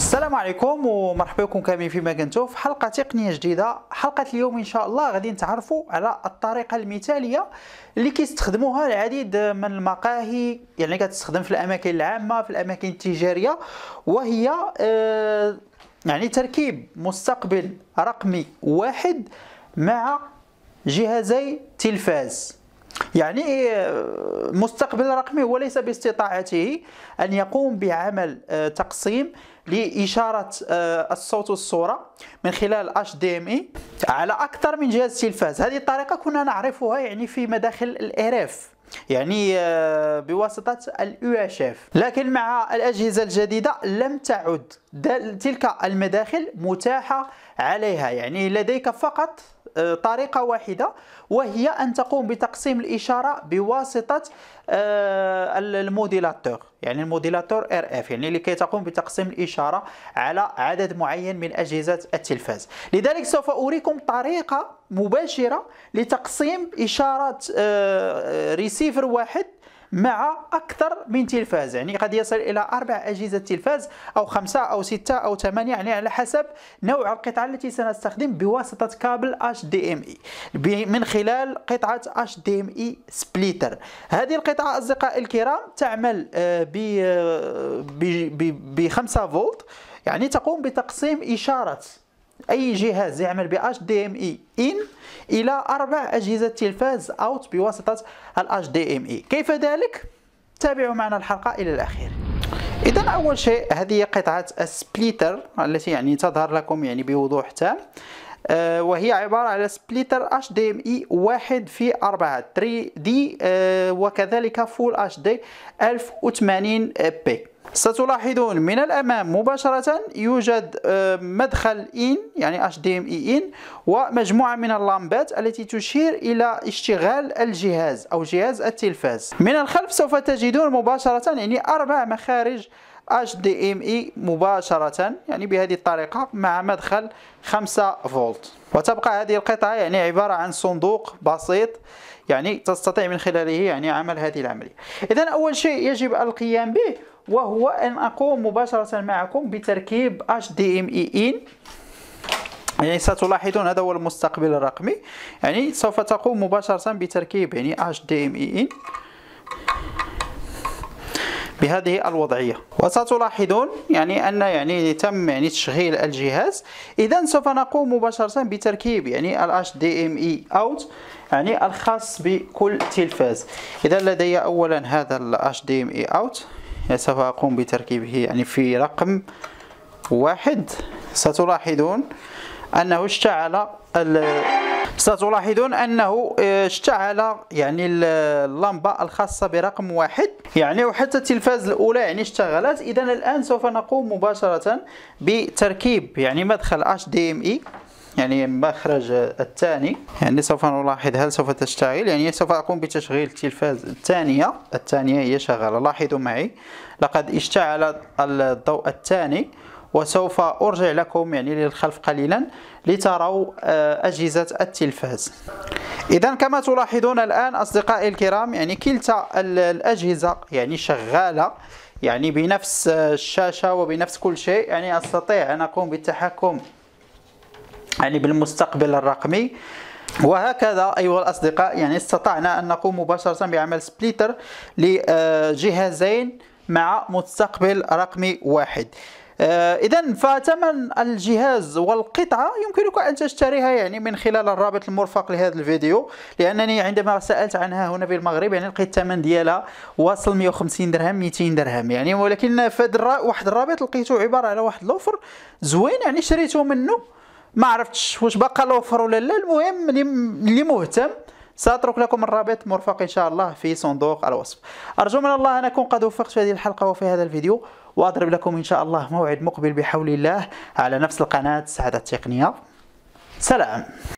السلام عليكم ومرحبا بكم كاملين فيما كنتو في حلقه تقنيه جديده حلقه اليوم ان شاء الله غادي نتعرفوا على الطريقه المثاليه اللي كيستخدموها العديد من المقاهي يعني كتستخدم في الاماكن العامه في الاماكن التجاريه وهي آه، يعني تركيب مستقبل رقمي واحد مع جهازي تلفاز يعني آه، مستقبل رقمي هو ليس باستطاعته أن يقوم بعمل آه، تقسيم لإشارة آه، الصوت والصورة من خلال HDMI على أكثر من جهاز تلفاز هذه الطريقة كنا نعرفها يعني في مداخل الايرف يعني بواسطة الـ UHF لكن مع الأجهزة الجديدة لم تعد تلك المداخل متاحة عليها يعني لديك فقط آه، طريقة واحدة وهي أن تقوم بتقسيم الإشارة بواسطة آه، الموديلاتور يعني الموديلاتور ار اف يعني لكي تقوم بتقسيم الإشارة على عدد معين من أجهزة التلفاز لذلك سوف أريكم طريقة مباشرة لتقسيم إشارة آه، ريسيفر واحد مع أكثر من تلفاز يعني قد يصل إلى أربع أجهزة تلفاز أو خمسة أو ستة أو ثمانية يعني على حسب نوع القطعة التي سنستخدم بواسطة كابل HDMI e، من خلال قطعة HDMI e سبليتر هذه القطعة أصدقائي الكرام تعمل آه، ب 5 آه، فولت يعني تقوم بتقسيم إشارة أي جهاز يعمل ب HDMI e in إلى أربع أجهزة تلفاز أوت بواسطة ال HDMI e. كيف ذلك؟ تابعوا معنا الحلقة إلى الأخير إذا أول شيء هذه قطعة السبليتر التي يعني تظهر لكم يعني بوضوح تام آه، وهي عبارة على سبليتر HDMI 1 في 4 3 3D وكذلك فول HD 1080 بي ستلاحظون من الأمام مباشرة يوجد آه، مدخل إن يعني اتش دي ام اي إن ومجموعة من اللامبات التي تشير إلى اشتغال الجهاز أو جهاز التلفاز من الخلف سوف تجدون مباشرة يعني أربع مخارج اتش دي ام اي مباشرة يعني بهذه الطريقة مع مدخل 5 فولت وتبقى هذه القطعة يعني عبارة عن صندوق بسيط يعني تستطيع من خلاله يعني عمل هذه العملية إذا أول شيء يجب القيام به وهو أن أقوم مباشرة معكم بتركيب اتش دي ام اي ان يعني ستلاحظون هذا هو المستقبل الرقمي يعني سوف تقوم مباشرة بتركيب يعني اتش دي ام اي ان بهذه الوضعيه وستلاحظون يعني ان يعني تم يعني تشغيل الجهاز اذا سوف نقوم مباشره بتركيب يعني ال اي اوت e يعني الخاص بكل تلفاز اذا لدي اولا هذا ال اي اوت سوف أقوم بتركيبه يعني في رقم واحد ستلاحظون أنه اشتعل ستلاحظون أنه اشتعل يعني اللمبة الخاصة برقم واحد يعني وحتى التلفاز الأولى يعني اشتغلت إذا الآن سوف نقوم مباشرة بتركيب يعني مدخل HDMI e. يعني المخرج الثاني يعني سوف نلاحظ هل سوف تشتغل يعني سوف أقوم بتشغيل التلفاز الثانية الثانية هي شغالة لاحظوا معي لقد اشتعل الضوء الثاني وسوف أرجع لكم يعني للخلف قليلا لتروا آه، أجهزة التلفاز إذا كما تلاحظون الآن أصدقائي الكرام يعني كلتا الأجهزة يعني شغالة يعني بنفس الشاشة وبنفس كل شيء يعني أستطيع أن أقوم بالتحكم يعني بالمستقبل الرقمي وهكذا أيها الأصدقاء يعني استطعنا أن نقوم مباشرة بعمل سبليتر لجهازين مع مستقبل رقمي واحد آه، اذا فثمن الجهاز والقطعه يمكنك ان تشتريها يعني من خلال الرابط المرفق لهذا الفيديو لانني عندما سالت عنها هنا في المغرب يعني لقيت الثمن ديالها واصل 150 درهم 200 درهم يعني ولكن في واحد الرابط لقيته عباره على واحد لوفر زوين يعني شريته منه ما عرفتش واش باقا لوفر ولا لا المهم اللي مهتم ساترك لكم الرابط مرفق ان شاء الله في صندوق الوصف ارجو من الله ان اكون قد وفقت في هذه الحلقه وفي هذا الفيديو واضرب لكم ان شاء الله موعد مقبل بحول الله على نفس القناه سعاده التقنيه سلام